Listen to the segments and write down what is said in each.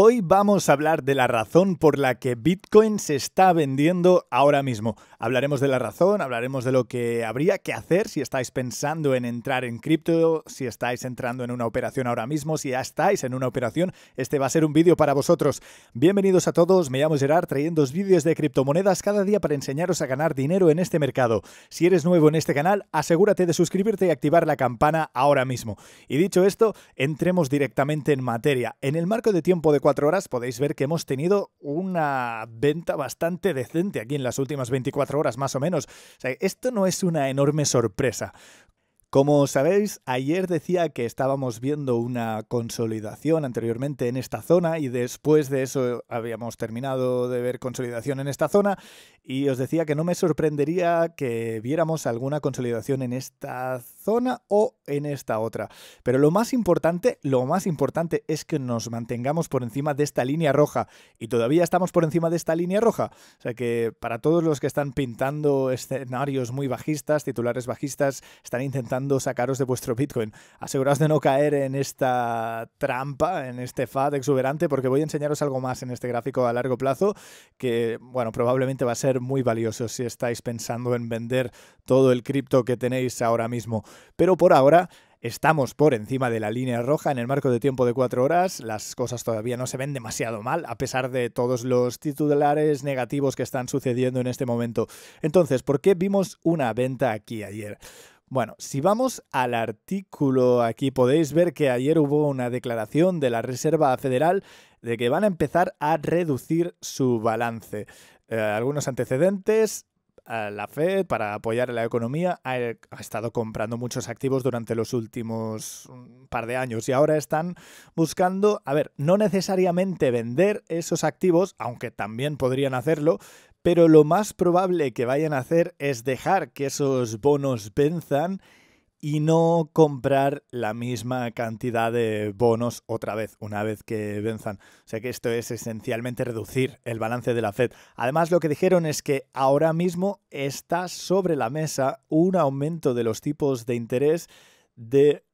Hoy vamos a hablar de la razón por la que Bitcoin se está vendiendo ahora mismo. Hablaremos de la razón, hablaremos de lo que habría que hacer si estáis pensando en entrar en cripto, si estáis entrando en una operación ahora mismo, si ya estáis en una operación. Este va a ser un vídeo para vosotros. Bienvenidos a todos, me llamo Gerard, trayendo vídeos de criptomonedas cada día para enseñaros a ganar dinero en este mercado. Si eres nuevo en este canal, asegúrate de suscribirte y activar la campana ahora mismo. Y dicho esto, entremos directamente en materia. En el marco de tiempo de horas podéis ver que hemos tenido una venta bastante decente aquí en las últimas 24 horas más o menos. esto no es una enorme sorpresa. Como sabéis, ayer decía que estábamos viendo una consolidación anteriormente en esta zona y después de eso habíamos terminado de ver consolidación en esta zona y os decía que no me sorprendería que viéramos alguna consolidación en esta zona o en esta otra. Pero lo más importante, lo más importante es que nos mantengamos por encima de esta línea roja y todavía estamos por encima de esta línea roja. O sea que para todos los que están pintando escenarios muy bajistas, titulares bajistas, están intentando sacaros de vuestro Bitcoin. Aseguraos de no caer en esta trampa, en este FAD exuberante, porque voy a enseñaros algo más en este gráfico a largo plazo que, bueno, probablemente va a ser muy valioso si estáis pensando en vender todo el cripto que tenéis ahora mismo. Pero por ahora... Estamos por encima de la línea roja en el marco de tiempo de cuatro horas. Las cosas todavía no se ven demasiado mal, a pesar de todos los titulares negativos que están sucediendo en este momento. Entonces, ¿por qué vimos una venta aquí ayer? Bueno, si vamos al artículo, aquí podéis ver que ayer hubo una declaración de la Reserva Federal de que van a empezar a reducir su balance. Eh, algunos antecedentes, la Fed para apoyar la economía ha, ha, estado comprando muchos activos durante los últimos mm, par de años y ahora están buscando, a ver, no necesariamente vender esos activos, aunque también podrían hacerlo, pero lo más probable que vayan a hacer es dejar que esos bonos venzan y no comprar la misma cantidad de bonos otra vez, una vez que venzan. O sea que esto es esencialmente reducir el balance de la Fed. Además, lo que dijeron es que ahora mismo está sobre la mesa un aumento de los tipos de interés de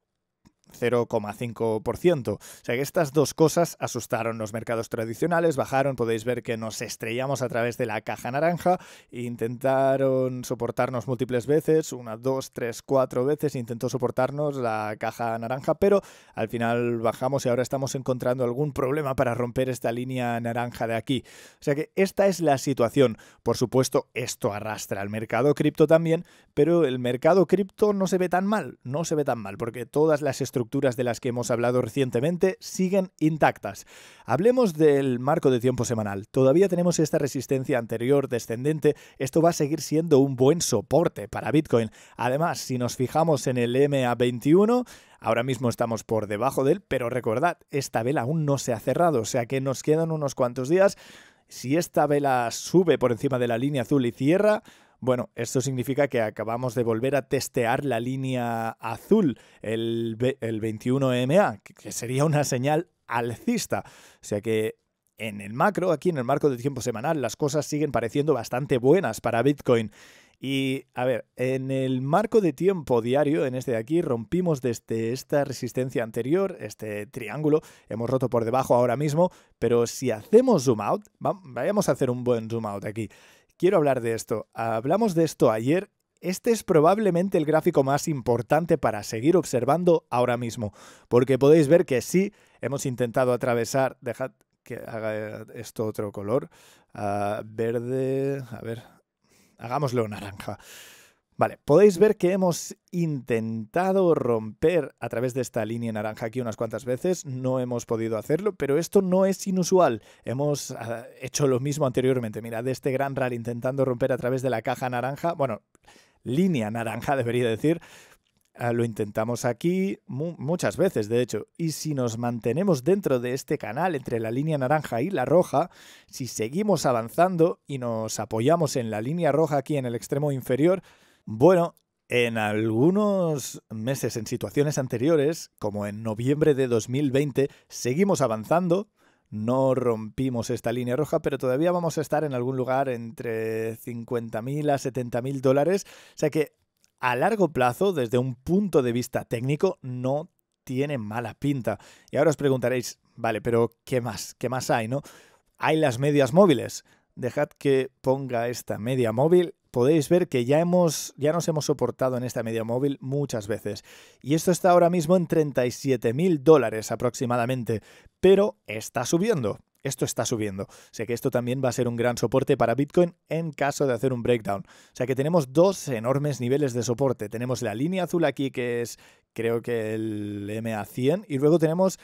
0,5%. O sea que estas dos cosas asustaron los mercados tradicionales, bajaron, podéis ver que nos estrellamos a través de la caja naranja, intentaron soportarnos múltiples veces, una, dos, tres, cuatro veces, intentó soportarnos la caja naranja, pero al final bajamos y ahora estamos encontrando algún problema para romper esta línea naranja de aquí. O sea que esta es la situación. Por supuesto, esto arrastra al mercado cripto también, pero el mercado cripto no se ve tan mal, no se ve tan mal, porque todas las estructuras de las que hemos hablado recientemente siguen intactas. Hablemos del marco de tiempo semanal. Todavía tenemos esta resistencia anterior descendente. Esto va a seguir siendo un buen soporte para Bitcoin. Además, si nos fijamos en el MA21, Ahora mismo estamos por debajo de él, pero recordad, esta vela aún no se ha cerrado, o sea que nos quedan unos cuantos días. Si esta vela sube por encima de la línea azul y cierra, bueno, esto significa que acabamos de volver a testear la línea azul, el, 21MA, que sería una señal alcista. O sea que en el macro, aquí en el marco de tiempo semanal, las cosas siguen pareciendo bastante buenas para Bitcoin. Y a ver, en el marco de tiempo diario, en este de aquí, rompimos desde esta resistencia anterior, este triángulo, hemos roto por debajo ahora mismo, pero si hacemos zoom out, vayamos a hacer un buen zoom out aquí quiero hablar de esto. Hablamos de esto ayer. Este es probablemente el gráfico más importante para seguir observando ahora mismo, porque podéis ver que sí, hemos intentado atravesar, dejad que haga esto otro color, ah, verde, a ver, hagámoslo naranja. Vale, podéis ver que hemos intentado romper a través de esta línea naranja aquí unas cuantas veces, no hemos podido hacerlo, pero esto no es inusual. Hemos ah, hecho lo mismo anteriormente, mira de este gran rally intentando romper a través de la caja naranja, bueno, línea naranja debería decir, ah, lo intentamos aquí muchas veces, de hecho. Y si nos mantenemos dentro de este canal entre la línea naranja y la roja, si seguimos avanzando y nos apoyamos en la línea roja aquí en el extremo inferior, bueno, en algunos meses, en situaciones anteriores, como en noviembre de 2020, seguimos avanzando. No rompimos esta línea roja, pero todavía vamos a estar en algún lugar entre 50.000 a 70.000 dólares. O sea que a largo plazo, desde un punto de vista técnico, no tiene mala pinta. Y ahora os preguntaréis, vale, pero ¿qué más? ¿Qué más hay, no? Hay las medias móviles. Dejad que ponga esta media móvil podéis ver que ya, hemos, ya nos hemos soportado en esta media móvil muchas veces. Y esto está ahora mismo en 37.000 dólares aproximadamente, pero está subiendo. Esto está subiendo. Sé que esto también va a ser un gran soporte para Bitcoin en caso de hacer un breakdown. O sea que tenemos dos enormes niveles de soporte. Tenemos la línea azul aquí que es creo que el MA100 y luego tenemos,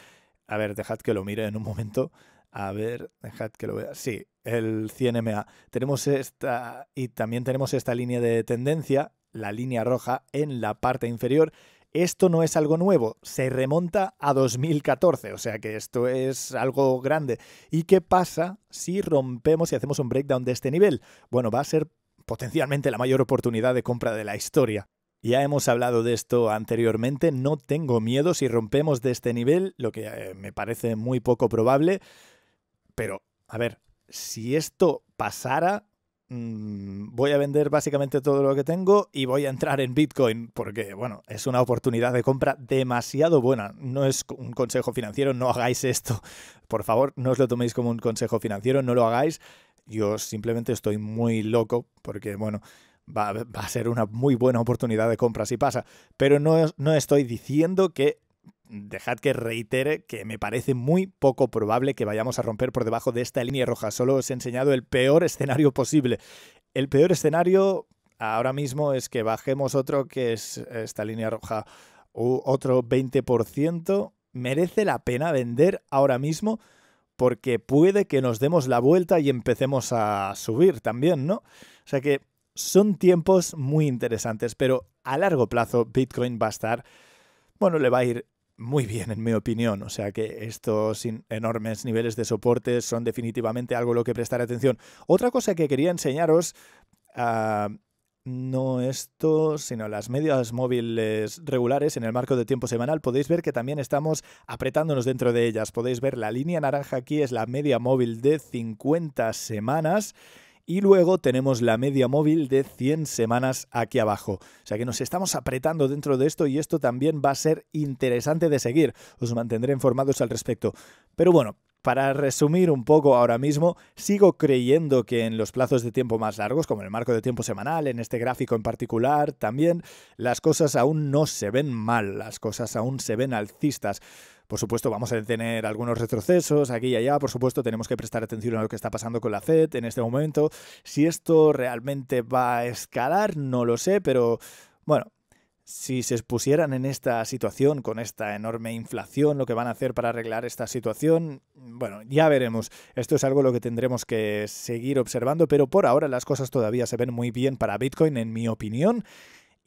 a ver, dejad que lo mire en un momento. A ver, dejad que lo vea. Sí, el 100MA. Tenemos esta y también tenemos esta línea de tendencia, la línea roja en la parte inferior. Esto no es algo nuevo, se remonta a 2014, o sea que esto es algo grande. ¿Y qué pasa si rompemos y hacemos un breakdown de este nivel? Bueno, va a ser potencialmente la mayor oportunidad de compra de la historia. Ya hemos hablado de esto anteriormente, no tengo miedo si rompemos de este nivel, lo que eh, me parece muy poco probable. Pero, a ver, si esto pasara, mm, voy a vender básicamente todo lo que tengo y voy a entrar en Bitcoin porque, bueno, es una oportunidad de compra demasiado buena. No es un consejo financiero, no hagáis esto. Por favor, no os lo toméis como un consejo financiero, no lo hagáis. Yo simplemente estoy muy loco porque, bueno, va, a ser una muy buena oportunidad de compra si pasa. Pero no, no estoy diciendo que dejad que reitere que me parece muy poco probable que vayamos a romper por debajo de esta línea roja. Solo os he enseñado el peor escenario posible. El peor escenario ahora mismo es que bajemos otro que es esta línea roja, otro 20%. Merece la pena vender ahora mismo porque puede que nos demos la vuelta y empecemos a subir también, ¿no? O sea que son tiempos muy interesantes, pero a largo plazo Bitcoin va a estar, bueno, le va a ir muy bien, en mi opinión. O sea que estos enormes niveles de soporte son definitivamente algo a lo que prestar atención. Otra cosa que quería enseñaros, ah, no esto, sino las medias móviles regulares en el marco de tiempo semanal, podéis ver que también estamos apretándonos dentro de ellas. Podéis ver la línea naranja aquí es la media móvil de 50 semanas y luego tenemos la media móvil de 100 semanas aquí abajo. O sea que nos estamos apretando dentro de esto y esto también va a ser interesante de seguir. Os mantendré informados al respecto. Pero bueno, para resumir un poco ahora mismo, sigo creyendo que en los plazos de tiempo más largos, como en el marco de tiempo semanal, en este gráfico en particular, también las cosas aún no se ven mal, las cosas aún se ven alcistas. Por supuesto, vamos a tener algunos retrocesos aquí y allá. Por supuesto, tenemos que prestar atención a lo que está pasando con la FED en este momento. Si esto realmente va a escalar, no lo sé, pero bueno, si se expusieran en esta situación, con esta enorme inflación, lo que van a hacer para arreglar esta situación, bueno, ya veremos. Esto es algo lo que tendremos que seguir observando, pero por ahora las cosas todavía se ven muy bien para Bitcoin, en mi opinión.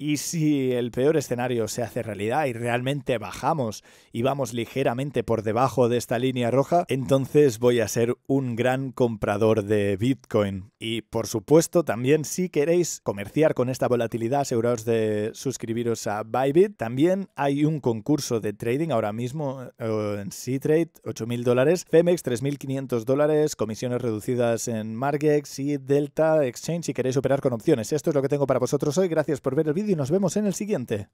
Y si el peor escenario se hace realidad y realmente bajamos y vamos ligeramente por debajo de esta línea roja, entonces voy a ser un gran comprador de Bitcoin. Y por supuesto, también si queréis comerciar con esta volatilidad, aseguraos de suscribiros a Bybit. También hay un concurso de trading ahora mismo eh, en C-Trade, 8.000 dólares, Femex, 3.500 dólares, comisiones reducidas en Margex y Delta Exchange si queréis operar con opciones. Esto es lo que tengo para vosotros hoy. Gracias por ver el vídeo y nos vemos en el siguiente.